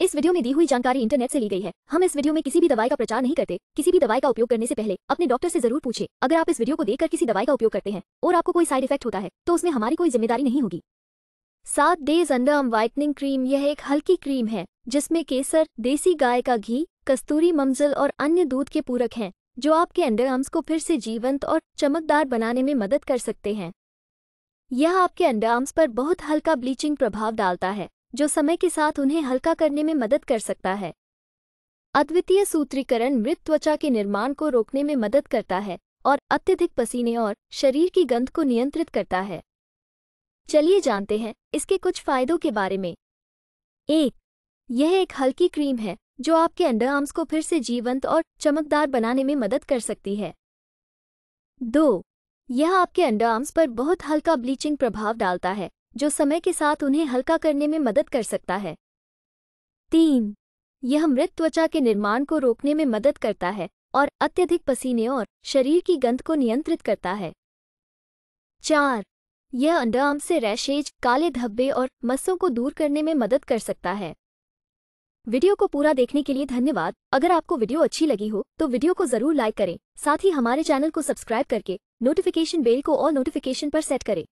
इस वीडियो में दी हुई जानकारी इंटरनेट से ली गई है हम इस वीडियो में किसी भी दवाई का प्रचार नहीं करते किसी भी दवाई का उपयोग करने से पहले अपने डॉक्टर से जरूर पूछे अगर आप इस वीडियो को देखकर किसी दवाई का उपयोग करते हैं और आपको कोई साइड इफेक्ट होता है तो उसमें हमारी कोई जिम्मेदारी नहीं होगी सात डेज अंडर व्हाइटनिंग क्रीम यह एक हल्की क्रीम है जिसमें केसर देसी गाय का घी कस्तूरी ममजल और अन्य दूध के पूरक हैं जो आपके अंडर आर्म्स को फिर से जीवंत और चमकदार बनाने में मदद कर सकते हैं यह आपके अंडर आर्म्स पर बहुत हल्का ब्लीचिंग प्रभाव डालता है जो समय के साथ उन्हें हल्का करने में मदद कर सकता है अद्वितीय सूत्रीकरण मृत त्वचा के निर्माण को रोकने में मदद करता है और अत्यधिक पसीने और शरीर की गंध को नियंत्रित करता है चलिए जानते हैं इसके कुछ फायदों के बारे में एक यह एक हल्की क्रीम है जो आपके अंडर आर्म्स को फिर से जीवंत और चमकदार बनाने में मदद कर सकती है दो यह आपके अंडर आर्म्स पर बहुत हल्का ब्लीचिंग प्रभाव डालता है जो समय के साथ उन्हें हल्का करने में मदद कर सकता है तीन यह मृत त्वचा के निर्माण को रोकने में मदद करता है और अत्यधिक पसीने और शरीर की गंध को नियंत्रित करता है चार यह अंडरआर्म से रैशेज काले धब्बे और मस्सों को दूर करने में मदद कर सकता है वीडियो को पूरा देखने के लिए धन्यवाद अगर आपको वीडियो अच्छी लगी हो तो वीडियो को जरूर लाइक करें साथ ही हमारे चैनल को सब्सक्राइब करके नोटिफिकेशन बेल को और नोटिफिकेशन पर सेट करें